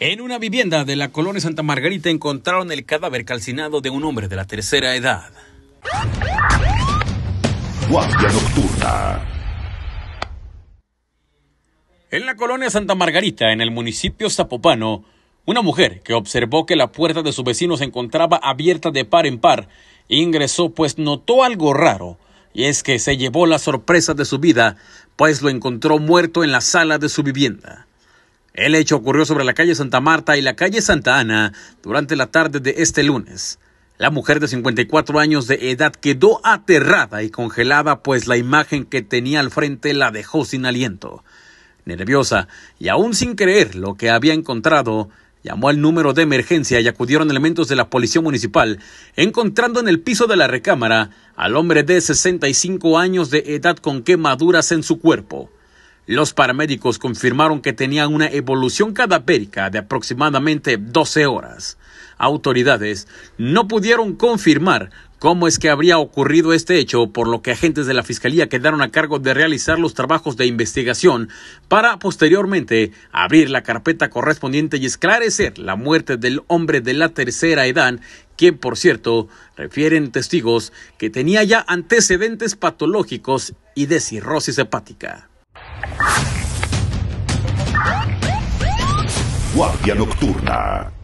En una vivienda de la colonia Santa Margarita encontraron el cadáver calcinado de un hombre de la tercera edad. Guardia Nocturna. En la colonia Santa Margarita, en el municipio Zapopano, una mujer que observó que la puerta de su vecino se encontraba abierta de par en par ingresó pues notó algo raro, y es que se llevó la sorpresa de su vida, pues lo encontró muerto en la sala de su vivienda. El hecho ocurrió sobre la calle Santa Marta y la calle Santa Ana durante la tarde de este lunes. La mujer de 54 años de edad quedó aterrada y congelada, pues la imagen que tenía al frente la dejó sin aliento. Nerviosa y aún sin creer lo que había encontrado, llamó al número de emergencia y acudieron elementos de la policía municipal, encontrando en el piso de la recámara al hombre de 65 años de edad con quemaduras en su cuerpo. Los paramédicos confirmaron que tenía una evolución cadavérica de aproximadamente 12 horas. Autoridades no pudieron confirmar cómo es que habría ocurrido este hecho, por lo que agentes de la Fiscalía quedaron a cargo de realizar los trabajos de investigación para posteriormente abrir la carpeta correspondiente y esclarecer la muerte del hombre de la tercera edad, quien por cierto, refieren testigos, que tenía ya antecedentes patológicos y de cirrosis hepática. Guardia Nocturna.